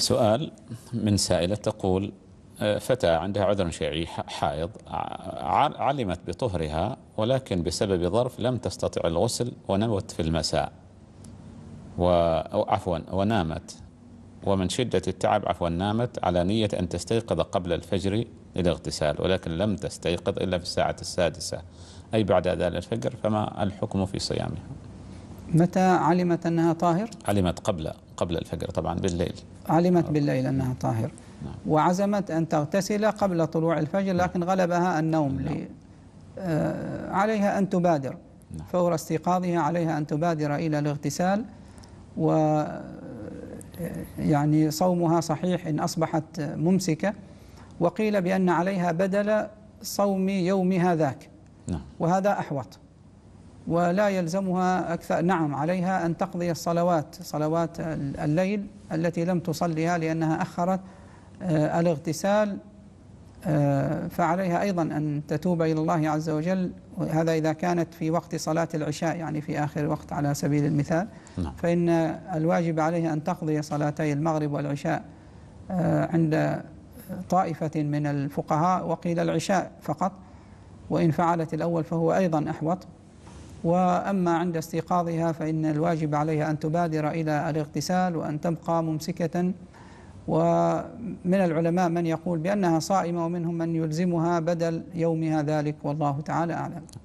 سؤال من سائلة تقول آه، فتاة عندها عذر شيعي حائض علمت بطهرها ولكن بسبب ظرف لم تستطع الغسل ونمت في المساء و... عفوا ونامت ومن شدة التعب عفوا نامت على نية أن تستيقظ قبل الفجر للاغتسال ولكن لم تستيقظ إلا في الساعة السادسة أي بعد أذان الفجر فما الحكم في صيامها متى علمت أنها طاهر؟ علمت قبل قبل الفجر طبعا بالليل علمت آه. بالليل أنها طاهر نعم. وعزمت أن تغتسل قبل طلوع الفجر نعم. لكن غلبها النوم نعم. آه، عليها أن تبادر نعم. فور استيقاظها عليها أن تبادر إلى الاغتسال و آه، يعني صومها صحيح إن أصبحت ممسكة وقيل بأن عليها بدل صوم يومها ذاك نعم. وهذا أحوط ولا يلزمها أكثر نعم عليها أن تقضي الصلوات صلوات الليل التي لم تصليها لأنها أخرت آه، الاغتسال آه، فعليها أيضا أن تتوب إلى الله عز وجل هذا إذا كانت في وقت صلاة العشاء يعني في آخر وقت على سبيل المثال نعم. فإن الواجب عليها أن تقضي صلاتي المغرب والعشاء آه، عند طائفة من الفقهاء وقيل العشاء فقط وإن فعلت الأول فهو أيضا أحوط وأما عند استيقاظها فإن الواجب عليها أن تبادر إلى الاغتسال وأن تبقى ممسكة ومن العلماء من يقول بأنها صائمة ومنهم من يلزمها بدل يومها ذلك والله تعالى أعلم